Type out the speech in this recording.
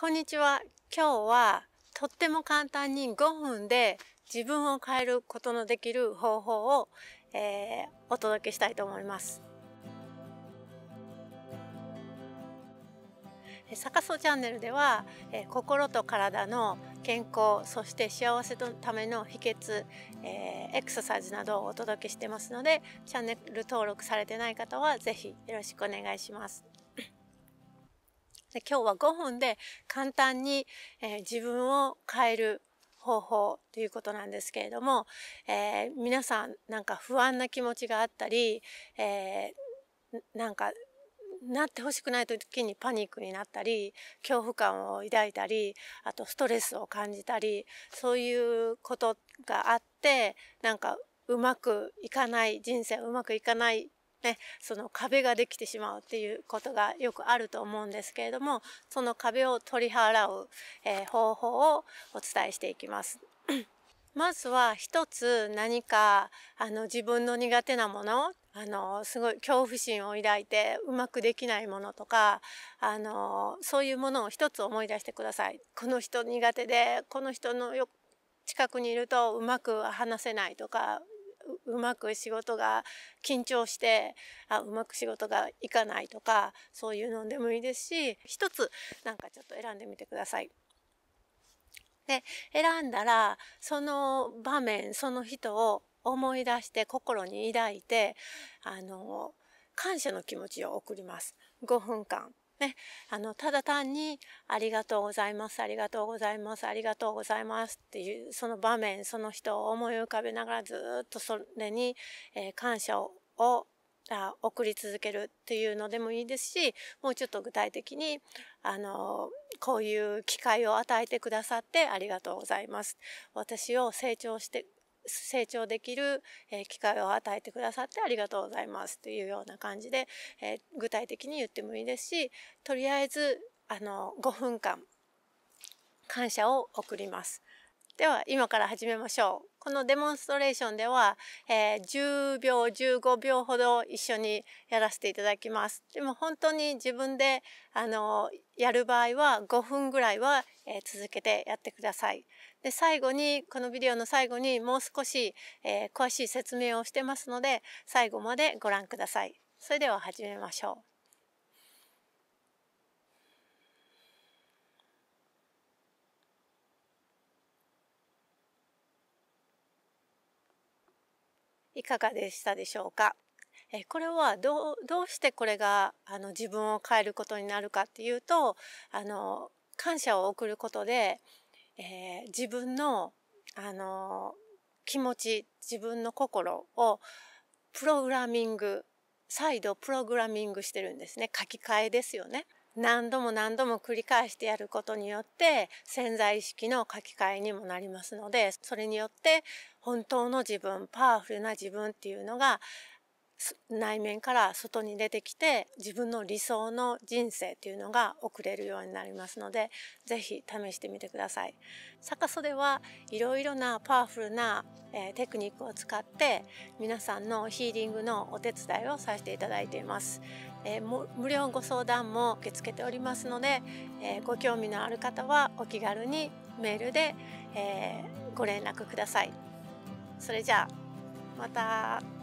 こんにちは。今日はとっても簡単に5分で自分を変えることのできる方法を、えー、お届けしたいと思います。サカソチャンネルでは、えー、心と体の健康そして幸せのための秘訣、えー、エクササイズなどをお届けしてますのでチャンネル登録されてない方は是非よろしくお願いします。で今日は5分で簡単に、えー、自分を変える方法ということなんですけれども、えー、皆さんなんか不安な気持ちがあったり、えー、なんかなってほしくない時にパニックになったり恐怖感を抱いたりあとストレスを感じたりそういうことがあってなんかうまくいかない人生うまくいかないね、その壁ができてしまうっていうことがよくあると思うんですけれども、その壁を取り払う、えー、方法をお伝えしていきます。まずは一つ何かあの自分の苦手なものあのすごい恐怖心を抱いてうまくできないものとかあのそういうものを一つ思い出してください。この人苦手でこの人の近くにいるとうまく話せないとかうまく仕事が緊張してあうまく仕事がいかないとかそういうのでもいいですし一つなんかちょっと選んでみてください。で選んだらその場面その人を思い出して心に抱いてあの感謝の気持ちを送ります5分間ね、あの、ただ単に、ありがとうございます、ありがとうございます、ありがとうございますっていう、その場面、その人を思い浮かべながらずっとそれに、えー、感謝を、あ送り続けるっていうのでもいいですし、もうちょっと具体的に、あの、こういう機会を与えてくださってありがとうございます。私を成長して成長できる、え機会を与えてくださってありがとうございますというような感じで、え具体的に言ってもいいですしとりあえずあの5分間感謝を送ります。では今から始めましょうこのデモンストレーションでは、えー、10秒15秒ほど一緒にやらせていただきますでも本当に自分であのやる場合は5分ぐらいは、えー、続けてやってくださいで最後にこのビデオの最後にもう少し、えー、詳しい説明をしてますので最後までご覧くださいそれでは始めましょうかがでしたでしょうかえこれはどうどうしてこれがあの自分を変えることになるかっていうとあの感謝を送ることで、えー、自分のあの気持ち自分の心をプログラミング再度プログラミングしてるんですね書き換えですよね。何度も何度も繰り返してやることによって潜在意識の書き換えにもなりますので、それによって本当の自分、パワフルな自分っていうのが内面から外に出てきて自分の理想の人生っていうのが送れるようになりますのでぜひ試してみてください逆袖はいろいろなパワフルなえー、テクニックを使って皆さんのヒーリングのお手伝いをさせていただいています、えー、無料ご相談も受け付けておりますので、えー、ご興味のある方はお気軽にメールで、えご連絡くださいそれじゃあまた。